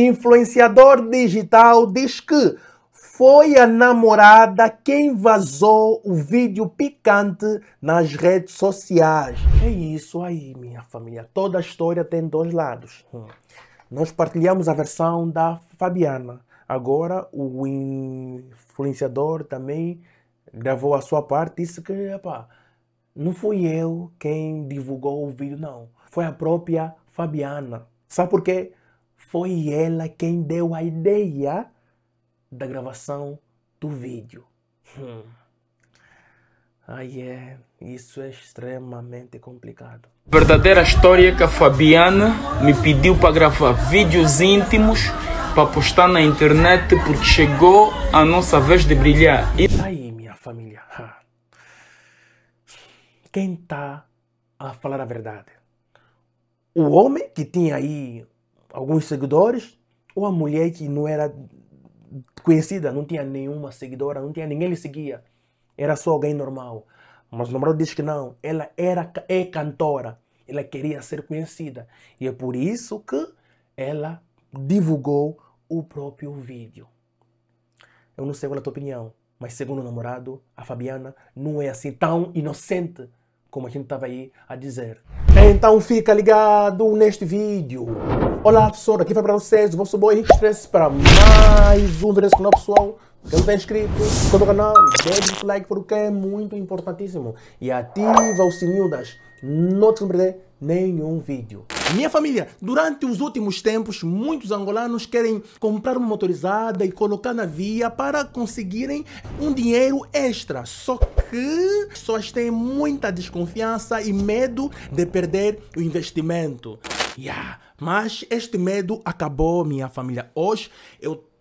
Influenciador digital diz que foi a namorada quem vazou o vídeo picante nas redes sociais. É isso aí, minha família. Toda a história tem dois lados. Hum. Nós partilhamos a versão da Fabiana. Agora o influenciador também gravou a sua parte e disse que epá, não fui eu quem divulgou o vídeo, não. Foi a própria Fabiana. Sabe por quê? foi ela quem deu a ideia da gravação do vídeo. Hum. Aí é, isso é extremamente complicado. Verdadeira história que a Fabiana me pediu para gravar vídeos íntimos para postar na internet porque chegou a nossa vez de brilhar. E... Aí, minha família. Quem tá a falar a verdade? O homem que tinha aí alguns seguidores, ou a mulher que não era conhecida, não tinha nenhuma seguidora, não tinha ninguém lhe seguia, era só alguém normal. Mas o namorado diz que não, ela era é cantora, ela queria ser conhecida e é por isso que ela divulgou o próprio vídeo. Eu não sei qual é a tua opinião, mas segundo o namorado, a Fabiana não é assim tão inocente como a gente estava aí a dizer. Então fica ligado neste vídeo. Olá pessoal, aqui foi para vocês o vosso boy Stress para mais um vídeo canal pessoal. Quem não está inscrito, inscreva no canal, deixa o like porque é muito importantíssimo. E ativa o sininho das não descobrirei nenhum vídeo. Minha família, durante os últimos tempos, muitos angolanos querem comprar uma motorizada e colocar na via para conseguirem um dinheiro extra. Só que as pessoas têm muita desconfiança e medo de perder o investimento. Yeah. Mas este medo acabou, minha família. Hoje eu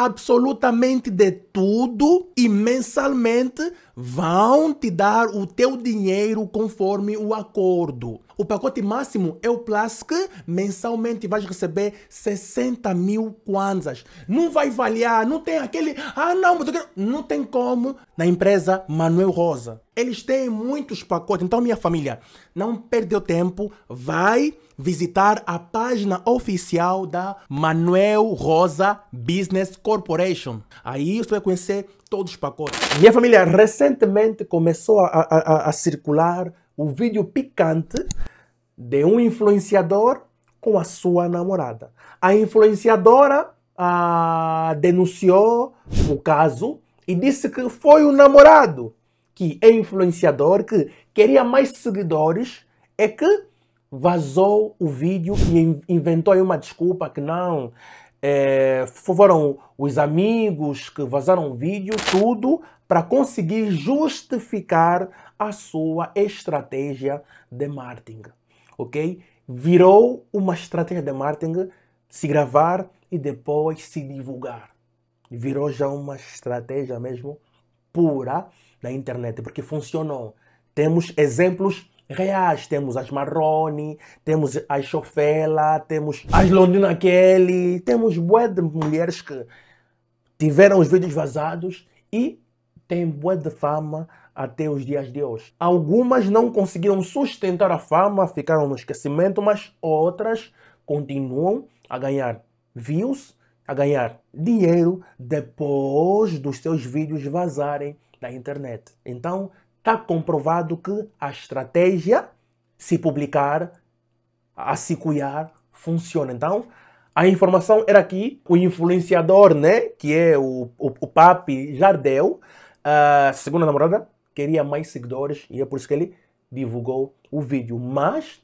absolutamente de tudo e mensalmente vão te dar o teu dinheiro conforme o acordo. O pacote máximo é o Plus que mensalmente vais receber 60 mil kwanzas. Não vai valer, não tem aquele. Ah, não, mas eu quero... não tem como. Na empresa Manuel Rosa. Eles têm muitos pacotes. Então, minha família, não perdeu tempo. Vai visitar a página oficial da Manuel Rosa Business Corporation. Aí você vai conhecer todos os pacotes. Minha família recentemente começou a, a, a circular o um vídeo picante de um influenciador com a sua namorada. A influenciadora ah, denunciou o caso e disse que foi o namorado que é influenciador, que queria mais seguidores, é que vazou o vídeo e inventou aí uma desculpa que não. É, foram os amigos que vazaram o vídeo, tudo, para conseguir justificar a sua estratégia de marketing. Ok? Virou uma estratégia de marketing se gravar e depois se divulgar. Virou já uma estratégia mesmo pura da internet, porque funcionou. Temos exemplos reais. Temos as Marrone, temos as Chofela, temos as Londrina Kelly, temos bué de mulheres que tiveram os vídeos vazados e têm bué de fama até os dias de hoje. Algumas não conseguiram sustentar a fama, ficaram no esquecimento, mas outras continuam a ganhar views, a ganhar dinheiro depois dos seus vídeos vazarem na internet. Então, está comprovado que a estratégia, se publicar, a se cuidar, funciona. Então, a informação era que o influenciador, né, que é o, o, o Papi Jardel, ah, a segunda namorada, queria mais seguidores e é por isso que ele divulgou o vídeo. Mas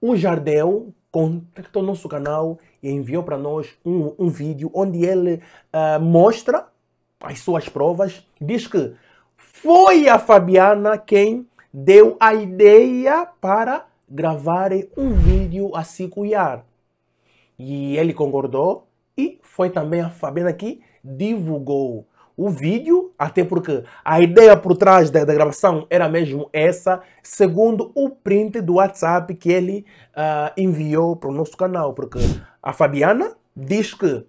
o Jardel contactou nosso canal e enviou para nós um, um, vídeo onde ele uh, mostra as suas provas, diz que foi a Fabiana quem deu a ideia para gravarem um vídeo a se cuidar. E ele concordou e foi também a Fabiana que divulgou o vídeo, até porque a ideia por trás da, da gravação era mesmo essa, segundo o print do WhatsApp que ele uh, enviou para o nosso canal, porque a Fabiana diz que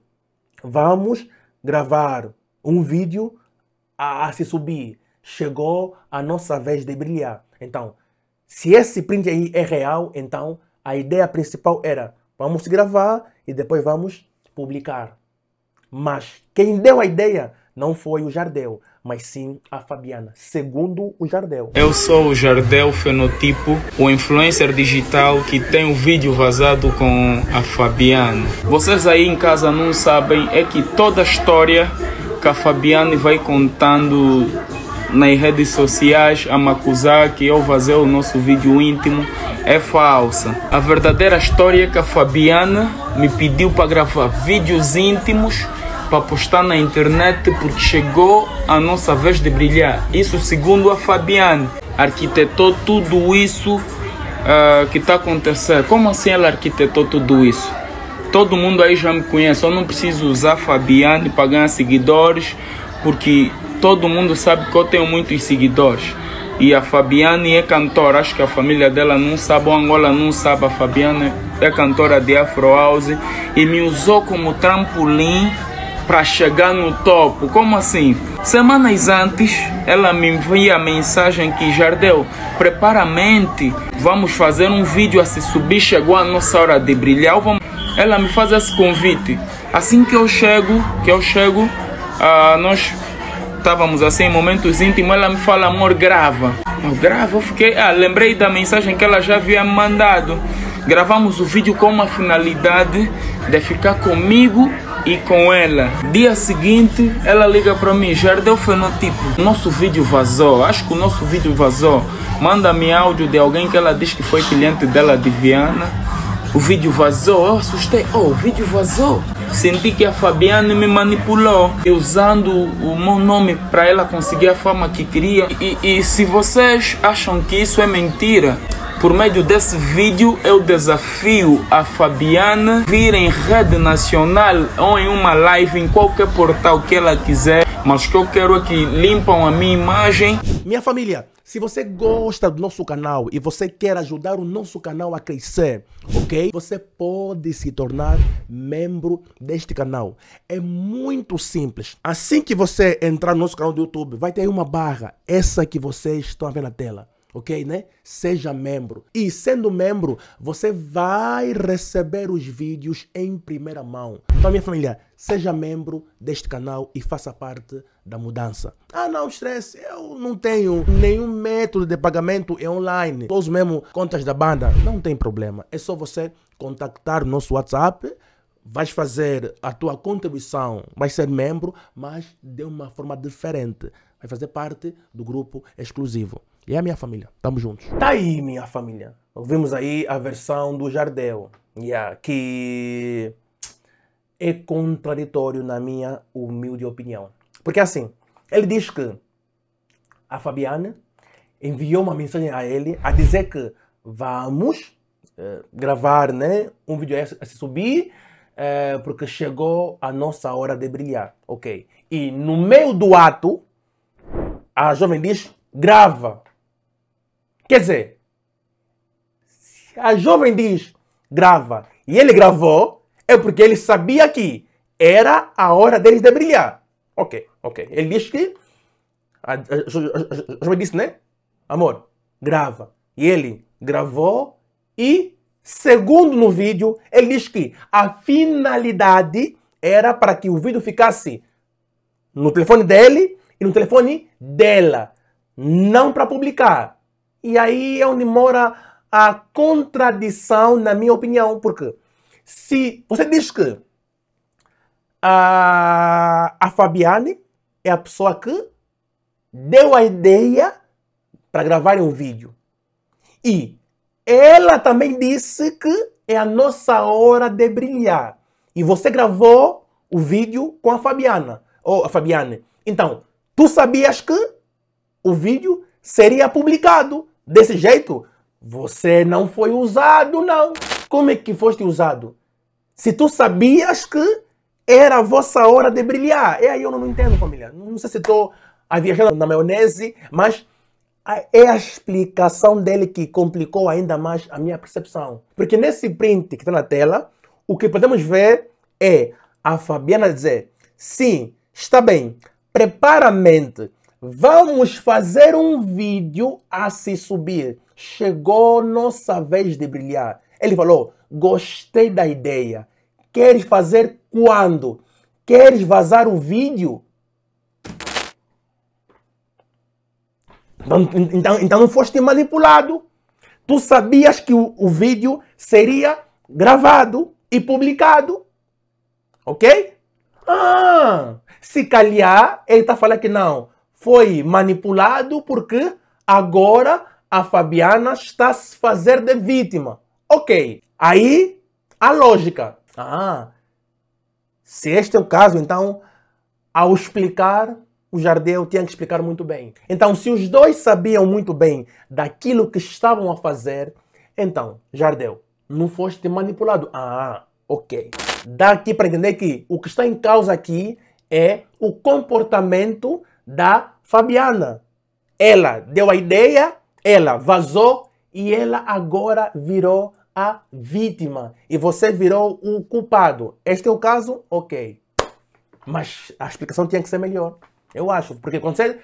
vamos gravar um vídeo a, a se subir chegou a nossa vez de brilhar. Então, se esse print aí é real, então a ideia principal era vamos gravar e depois vamos publicar. Mas quem deu a ideia não foi o Jardel, mas sim a Fabiana, segundo o Jardel. Eu sou o Jardel Fenotipo, o influencer digital que tem o um vídeo vazado com a Fabiana. Vocês aí em casa não sabem, é que toda a história que a Fabiane vai contando nas redes sociais a me acusar que eu vazei o nosso vídeo íntimo é falsa. A verdadeira história é que a Fabiana me pediu para gravar vídeos íntimos para postar na internet porque chegou a nossa vez de brilhar. Isso segundo a Fabiana arquitetou tudo isso uh, que está acontecendo. Como assim ela arquitetou tudo isso? Todo mundo aí já me conhece, eu não preciso usar Fabiane para ganhar seguidores, porque todo mundo sabe que eu tenho muitos seguidores. E a Fabiane é cantora, acho que a família dela não sabe, o Angola não sabe. A Fabiane é cantora de Afro House e me usou como trampolim para chegar no topo. Como assim? Semanas antes, ela me envia a mensagem que Jardel, prepara a mente, vamos fazer um vídeo a se subir, chegou a nossa hora de brilhar. Vamos... Ela me faz esse convite. Assim que eu chego, que eu chego, uh, nós estávamos assim em momentos íntimos, ela me fala, amor, grava. Eu gravo, fiquei, ah, lembrei da mensagem que ela já havia me mandado. Gravamos o vídeo com uma finalidade de ficar comigo e com ela. Dia seguinte, ela liga para mim, Jardel Fenotipo, nosso vídeo vazou, acho que o nosso vídeo vazou. Manda-me áudio de alguém que ela diz que foi cliente dela de Viana o vídeo vazou, eu assustei. Oh, o vídeo vazou. Senti que a Fabiana me manipulou, usando o meu nome para ela conseguir a fama que queria. E, e se vocês acham que isso é mentira, por meio desse vídeo, eu desafio a Fabiana vir em rede nacional ou em uma live em qualquer portal que ela quiser mas o que eu quero é que limpam a minha imagem. Minha família, se você gosta do nosso canal e você quer ajudar o nosso canal a crescer, ok? Você pode se tornar membro deste canal. É muito simples. Assim que você entrar no nosso canal do YouTube, vai ter uma barra, essa que vocês estão vendo na tela ok, né? Seja membro. E sendo membro, você vai receber os vídeos em primeira mão. Então, minha família, seja membro deste canal e faça parte da mudança. Ah, não, estresse, eu não tenho nenhum método de pagamento é online. Todos mesmo contas da banda, não tem problema. É só você contactar o nosso WhatsApp vais fazer a tua contribuição, vai ser membro, mas de uma forma diferente. Vai fazer parte do grupo exclusivo. E é a minha família. Tamo juntos. Tá aí, minha família. Ouvimos aí a versão do Jardel, yeah, que é contraditório na minha humilde opinião. Porque assim, ele diz que a Fabiana enviou uma mensagem a ele a dizer que vamos eh, gravar né, um vídeo a se subir eh, porque chegou a nossa hora de brilhar. Ok. E no meio do ato, a jovem diz: grava. Quer dizer, a jovem diz grava e ele gravou, é porque ele sabia que era a hora deles de brilhar. Ok, ok. Ele diz que. A, a, a, jovem disse, né? Amor, grava. E ele gravou e, segundo no vídeo, ele diz que a finalidade era para que o vídeo ficasse no telefone dele e no telefone dela, não para publicar. E aí é onde mora a contradição, na minha opinião, porque se você diz que a, a Fabiane é a pessoa que deu a ideia para gravar um vídeo. E ela também disse que é a nossa hora de brilhar. E você gravou o vídeo com a Fabiana, ou a Fabiane. Então, tu sabias que o vídeo seria publicado desse jeito, você não foi usado, não. Como é que foste usado? Se tu sabias que era a vossa hora de brilhar. É aí eu não entendo, família. Não sei se estou a viajar na maionese, mas é a explicação dele que complicou ainda mais a minha percepção. Porque nesse print que está na tela, o que podemos ver é a Fabiana dizer: sim, está bem, prepara a mente Vamos fazer um vídeo a se subir. Chegou nossa vez de brilhar. Ele falou: Gostei da ideia. Queres fazer quando? Queres vazar o vídeo? Então, então, então não foste manipulado. Tu sabias que o, o vídeo seria gravado e publicado. Ok? Ah, se calhar ele está falando que não foi manipulado porque agora a Fabiana está a se fazer de vítima. Ok, aí a lógica. Ah, se este é o caso, então, ao explicar, o Jardel tinha que explicar muito bem. Então, se os dois sabiam muito bem daquilo que estavam a fazer, então, Jardel, não foste manipulado. Ah, ok. Dá aqui para entender que o que está em causa aqui é o comportamento da Fabiana. Ela deu a ideia, ela vazou e ela agora virou a vítima. E você virou o culpado. Este é o caso? Ok. Mas a explicação tinha que ser melhor. Eu acho. Porque quando você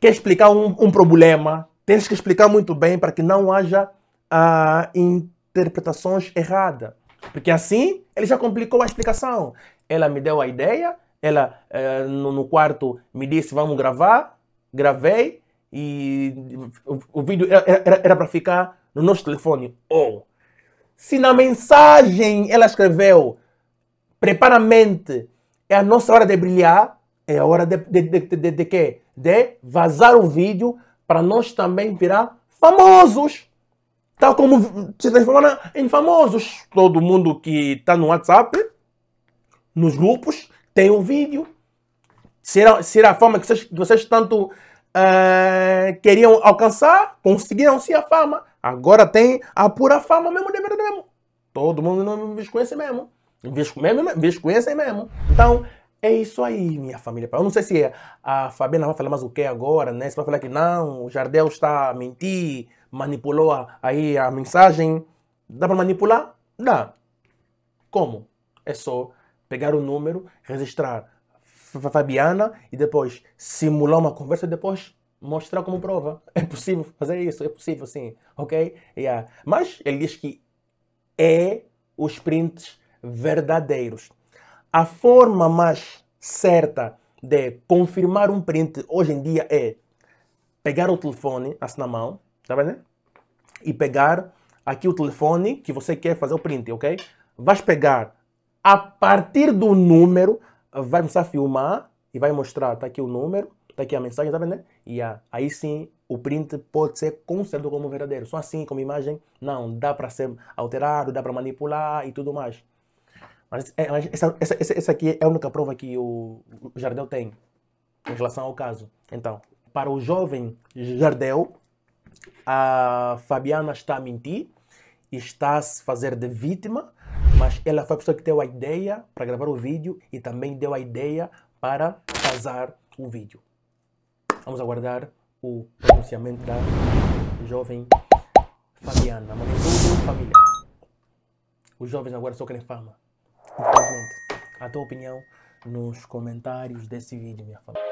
quer explicar um, um problema, tens que explicar muito bem para que não haja ah, interpretações erradas. Porque assim ele já complicou a explicação. Ela me deu a ideia, ela eh, no quarto me disse: Vamos gravar. Gravei e o vídeo era para ficar no nosso telefone. Ou oh. se na mensagem ela escreveu: mente é a nossa hora de brilhar, é a hora de, de, de, de, de quê? De vazar o vídeo para nós também virar famosos. Tal como se transformar em famosos. Todo mundo que está no WhatsApp, nos grupos, tem um vídeo, será, será a fama que vocês, que vocês tanto uh, queriam alcançar, conseguiram-se a fama, agora tem a pura fama mesmo, de verdade mesmo. Todo mundo não me conhece mesmo. me mesmo, conhecem mesmo. Então, é isso aí, minha família. Eu não sei se é a Fabiana vai falar mais o que agora, né? Se vai falar que não, o Jardel está a mentir, manipulou a, aí a mensagem. Dá para manipular? Dá. Como? É só pegar o número, registrar Fabiana e depois simular uma conversa e depois mostrar como prova. É possível fazer isso, é possível sim, ok? Yeah. Mas ele diz que é os prints verdadeiros. A forma mais certa de confirmar um print hoje em dia é pegar o telefone, assim na mão, tá vendo? E pegar aqui o telefone que você quer fazer o print, ok? Vais pegar a partir do número, vai começar a filmar e vai mostrar, tá aqui o número, tá aqui a mensagem, tá vendo? Né? E aí sim, o print pode ser considerado como verdadeiro. Só assim, como imagem, não, dá para ser alterado, dá para manipular e tudo mais. Mas, é, essa, essa, essa, aqui é a única prova que o Jardel tem em relação ao caso. Então, para o jovem Jardel, a Fabiana está a mentir, está a se fazer de vítima, mas ela foi a pessoa que deu a ideia para gravar o vídeo e também deu a ideia para casar o vídeo. Vamos aguardar o pronunciamento da jovem Fabiana. Mas tudo, família. Os jovens agora só querem fama. Infelizmente. A tua opinião nos comentários desse vídeo, minha família.